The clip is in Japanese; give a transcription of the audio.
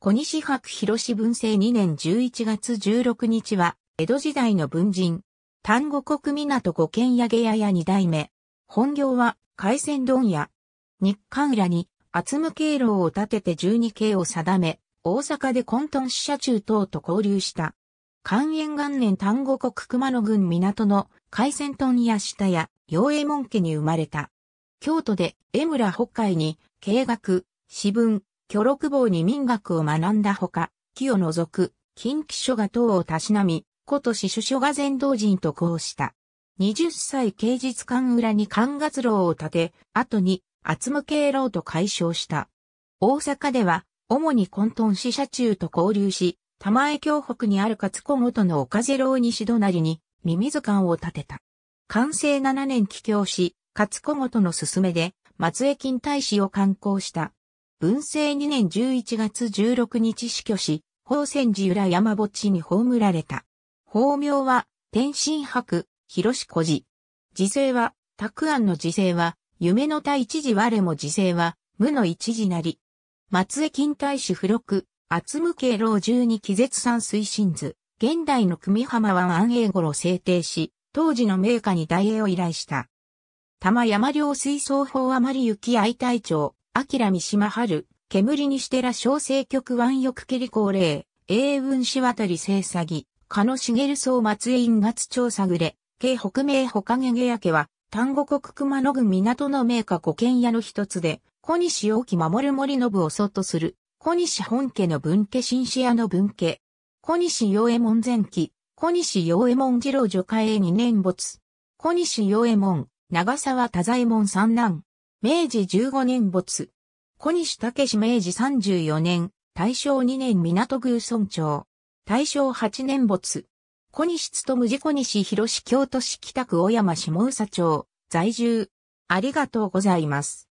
小西博広志文政2年11月16日は、江戸時代の文人、丹後国港五軒屋下屋や二代目。本業は、海鮮丼屋。日韓裏に、厚む経路を立てて十二経を定め、大阪で混沌死者中等と交流した。寛延元年丹後国熊野郡港の海鮮丼屋下屋、陽右門家に生まれた。京都で江村北海に、経学、私文、巨六坊に民学を学んだほか、木を除く、近畿書画等をたしなみ、古都司主書画全道人と交した。20歳慶日館裏に観月楼を建て、後に厚無敬楼と解消した。大阪では、主に混沌死者中と交流し、玉江京北にある勝子元の岡瀬楼西隣に、ミミズ館を建てた。完成7年帰郷し、勝子元の勧めで、松江近大使を観光した。文政2年11月16日死去し、宝泉寺裏山墓地に葬られた。法名は、天津博、広子寺。時勢は、拓安の時勢は、夢の他一時我も時勢は、無の一時なり。松江近代史付録、厚無慶老十二気絶産推進図。現代の組浜湾安永頃制定し、当時の名家に大英を依頼した。玉山領水槽法余り行き愛隊長、明三島春、煙ニシテラ小生曲湾欲蹴り高齢、英雲し渡り聖詐欺、加野茂総松院月調査ぐれ、京北名ほかげゲヤけは、丹後国熊野郡港の名家古軒屋の一つで、小西大木守森信をそっとする、小西本家の分家新子屋の分家。小西洋右衛門前期、小西洋右衛門次郎女家へ二年没。小西洋右衛門、長沢多左衛門三男。明治15年没。小西武明治34年、大正2年港宮村長。大正8年没。小西勤事小西広市京都市北区小山下宇佐町、在住。ありがとうございます。